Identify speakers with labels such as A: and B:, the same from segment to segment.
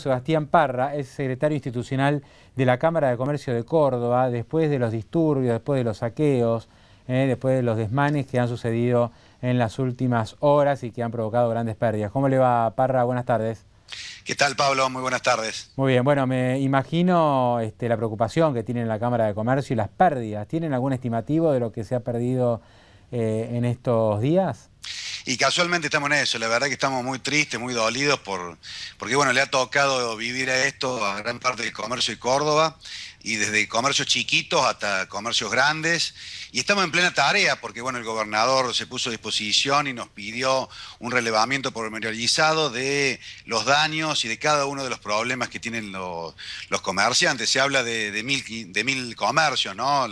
A: Sebastián Parra es secretario institucional de la Cámara de Comercio de Córdoba, después de los disturbios, después de los saqueos, eh, después de los desmanes que han sucedido en las últimas horas y que han provocado grandes pérdidas. ¿Cómo le va, Parra? Buenas tardes.
B: ¿Qué tal, Pablo? Muy buenas tardes.
A: Muy bien, bueno, me imagino este, la preocupación que tiene la Cámara de Comercio y las pérdidas. ¿Tienen algún estimativo de lo que se ha perdido eh, en estos días?
B: Y casualmente estamos en eso, la verdad que estamos muy tristes, muy dolidos, por, porque bueno, le ha tocado vivir a esto a gran parte del comercio de Córdoba, y desde comercios chiquitos hasta comercios grandes, y estamos en plena tarea, porque bueno, el gobernador se puso a disposición y nos pidió un relevamiento pormenorizado de los daños y de cada uno de los problemas que tienen los, comerciantes. Se habla de, de, mil, de mil comercios, ¿no?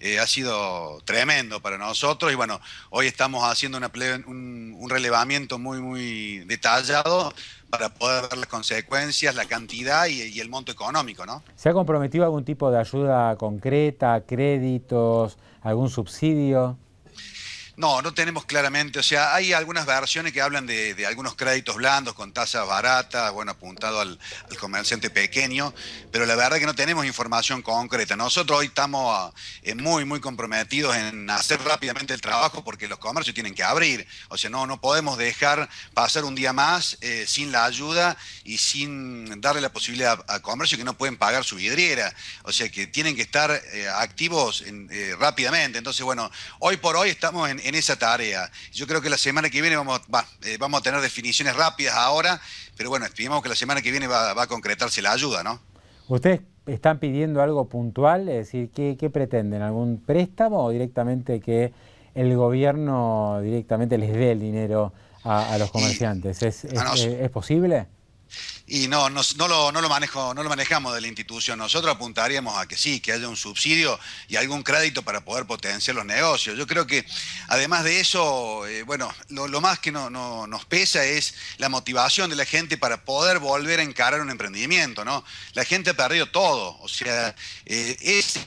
B: Eh, ha sido tremendo para nosotros, y bueno, hoy estamos haciendo una, un un, relevamiento muy, muy detallado para poder ver las consecuencias, la cantidad y, y, el monto económico, ¿no?
A: ¿Se ha comprometido algún tipo de ayuda concreta, créditos, algún subsidio?
B: No, no tenemos claramente, o sea, hay algunas versiones que hablan de, algunos créditos blandos con tasas baratas, bueno, apuntado al, comerciante pequeño, pero la verdad es que no tenemos información concreta. Nosotros hoy estamos eh, muy, muy comprometidos en hacer rápidamente el trabajo porque los comercios tienen que abrir, o sea, no, no podemos dejar pasar un día más eh, sin la ayuda y sin darle la posibilidad al comercio que no pueden pagar su vidriera, o sea, que tienen que estar eh, activos rápidamente. Entonces, bueno, hoy por hoy estamos en en esa tarea. Yo creo que la semana que viene vamos, eh, vamos a tener definiciones rápidas ahora, pero bueno, estimamos que la semana que viene va, a concretarse la ayuda, ¿no?
A: ¿Ustedes están pidiendo algo puntual? Es decir, ¿qué, pretenden? ¿Algún préstamo o directamente que el gobierno directamente les dé el dinero a, los comerciantes? es eh, posible?
B: Y no, no, no, lo, manejo, no lo manejamos de la institución. Nosotros apuntaríamos a que sí, que haya un subsidio y algún crédito para poder potenciar los negocios. Yo creo que además de eso, eh, bueno, lo, más que no, nos pesa es la motivación de la gente para poder volver a encarar un emprendimiento, ¿no? La gente ha perdido todo. O sea, eh, es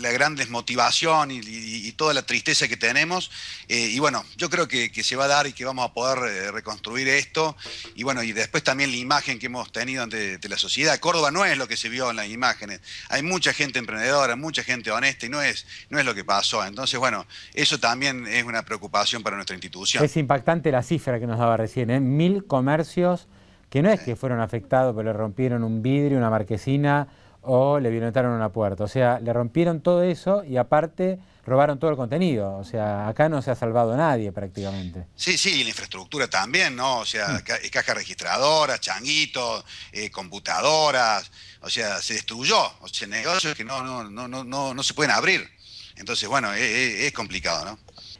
B: la gran desmotivación y, toda la tristeza que tenemos. Eh, y bueno, yo creo que, que, se va a dar y que vamos a poder reconstruir esto. Y bueno, y después también la imagen que hemos tenido ante la sociedad. Córdoba no es lo que se vio en las imágenes. Hay mucha gente emprendedora, mucha gente honesta y no es, no es lo que pasó. Entonces, bueno, eso también es una preocupación para nuestra institución.
A: Es impactante la cifra que nos daba recién, ¿eh? mil comercios que no es que fueron afectados, pero le rompieron un vidrio, una marquesina o le violentaron una puerta. O sea, le rompieron todo eso y aparte robaron todo el contenido. O sea, acá no se ha salvado nadie prácticamente.
B: Sí, sí, y la infraestructura también, ¿no? O sea, mm. eh, cajas registradoras, changuitos, eh, computadoras. O sea, se destruyó. O sea, negocios que no, no, no, no, no se pueden abrir. Entonces, bueno, es, e, es complicado, ¿no?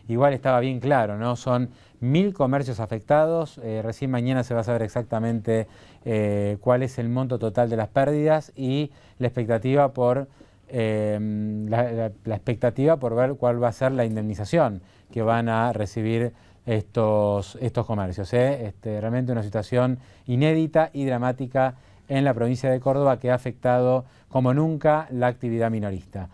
A: igual estaba bien claro, Son mil comercios afectados, eh, recién mañana se va a saber exactamente eh, cuál es el monto total de las pérdidas y la expectativa por... Em, expectativa por ver cuál va a ser la indemnización que van a recibir estos, comercios. ¿eh? Este, realmente una situación inédita y dramática en la provincia de Córdoba que ha afectado como nunca la actividad minorista.